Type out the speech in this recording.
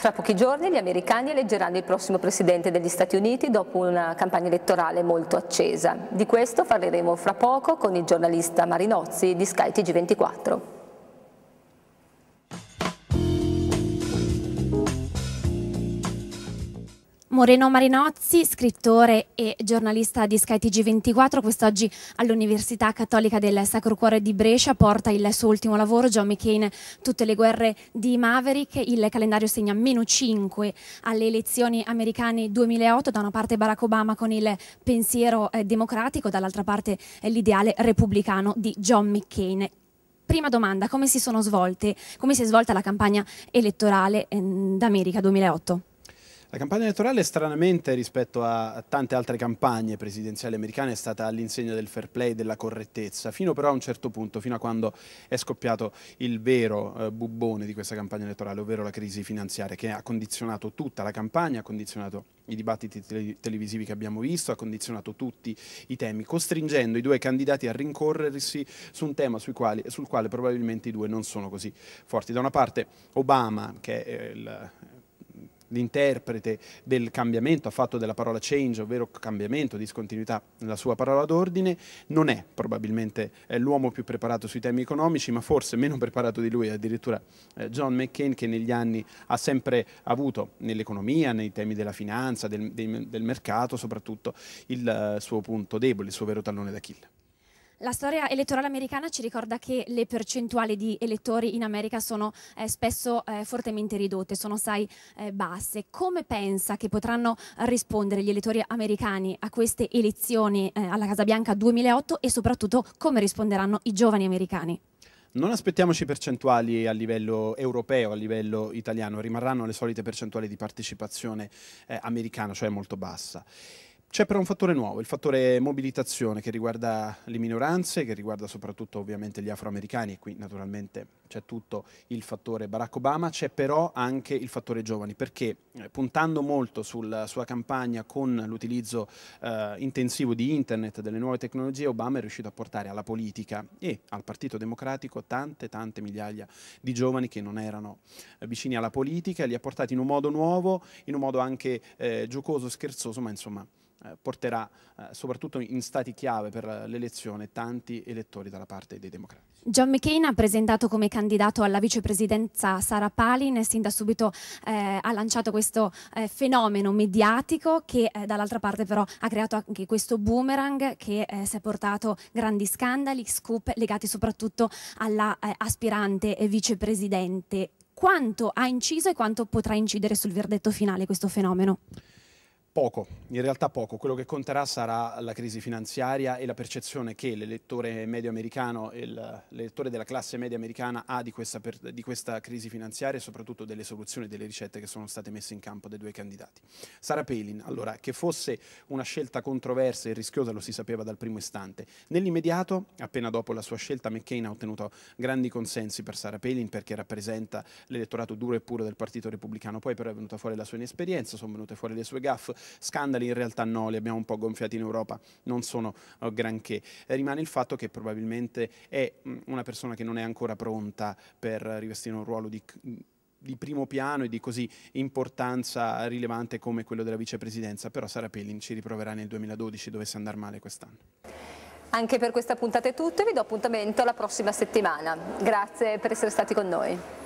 Fra pochi giorni gli americani eleggeranno il prossimo presidente degli Stati Uniti dopo una campagna elettorale molto accesa. Di questo parleremo fra poco con il giornalista Marinozzi di skytg 24 Moreno Marinozzi, scrittore e giornalista di skytg 24 quest'oggi all'Università Cattolica del Sacro Cuore di Brescia porta il suo ultimo lavoro, John McCain, Tutte le guerre di Maverick. Il calendario segna meno 5 alle elezioni americane 2008, da una parte Barack Obama con il pensiero eh, democratico, dall'altra parte eh, l'ideale repubblicano di John McCain prima domanda, come si sono svolte, come si è svolta la campagna elettorale ehm, d'America 2008? La campagna elettorale, stranamente rispetto a tante altre campagne presidenziali americane, è stata all'insegna del fair play, della correttezza, fino però a un certo punto, fino a quando è scoppiato il vero eh, bubbone di questa campagna elettorale, ovvero la crisi finanziaria, che ha condizionato tutta la campagna, ha condizionato i dibattiti tele televisivi che abbiamo visto, ha condizionato tutti i temi, costringendo i due candidati a rincorrersi su un tema quali, sul quale probabilmente i due non sono così forti. Da una parte Obama, che è il l'interprete del cambiamento, ha fatto della parola change, ovvero cambiamento, discontinuità, la sua parola d'ordine, non è probabilmente eh, l'uomo più preparato sui temi economici, ma forse meno preparato di lui, addirittura eh, John McCain che negli anni ha sempre avuto nell'economia, nei temi della finanza, del, del mercato soprattutto, il eh, suo punto debole, il suo vero tallone d'Achille. La storia elettorale americana ci ricorda che le percentuali di elettori in America sono eh, spesso eh, fortemente ridotte, sono assai eh, basse. Come pensa che potranno rispondere gli elettori americani a queste elezioni eh, alla Casa Bianca 2008 e soprattutto come risponderanno i giovani americani? Non aspettiamoci percentuali a livello europeo, a livello italiano, rimarranno le solite percentuali di partecipazione eh, americana, cioè molto bassa. C'è però un fattore nuovo, il fattore mobilitazione che riguarda le minoranze, che riguarda soprattutto ovviamente gli afroamericani e qui naturalmente c'è tutto il fattore Barack Obama, c'è però anche il fattore giovani perché eh, puntando molto sulla sua campagna con l'utilizzo eh, intensivo di internet, delle nuove tecnologie, Obama è riuscito a portare alla politica e al Partito Democratico tante tante migliaia di giovani che non erano eh, vicini alla politica, li ha portati in un modo nuovo, in un modo anche eh, giocoso, scherzoso, ma insomma eh, porterà eh, soprattutto in stati chiave per l'elezione tanti elettori dalla parte dei democratici. John McCain ha presentato come candidato alla vicepresidenza Sara Palin e sin da subito eh, ha lanciato questo eh, fenomeno mediatico che eh, dall'altra parte però ha creato anche questo boomerang che si è portato grandi scandali, scoop legati soprattutto alla aspirante vicepresidente. Quanto ha inciso e quanto potrà incidere sul verdetto finale questo fenomeno? Poco, in realtà poco. Quello che conterà sarà la crisi finanziaria e la percezione che l'elettore medio americano e l'elettore della classe media americana ha di questa, per, di questa, crisi finanziaria e soprattutto delle soluzioni e delle ricette che sono state messe in campo dai due candidati. Sara Palin, allora, che fosse una scelta controversa e rischiosa lo si sapeva dal primo istante. Nell'immediato, appena dopo la sua scelta, McCain ha ottenuto grandi consensi per Sara Palin perché rappresenta l'elettorato duro e puro del Partito Repubblicano. Poi però è venuta fuori la sua inesperienza, sono venute fuori le sue gaffe Scandali in realtà no, li abbiamo un po' gonfiati in Europa, non sono eh, granché. Eh, rimane il fatto che probabilmente è mm, una persona che non è ancora pronta per rivestire un ruolo di mm, di primo piano e di così importanza rilevante come quello della vicepresidenza, però Sara Pellin ci riproverà nel 2012 dovesse andare male quest'anno. Anche per questa puntata è tutto e vi do appuntamento la prossima settimana. Grazie per essere stati con noi.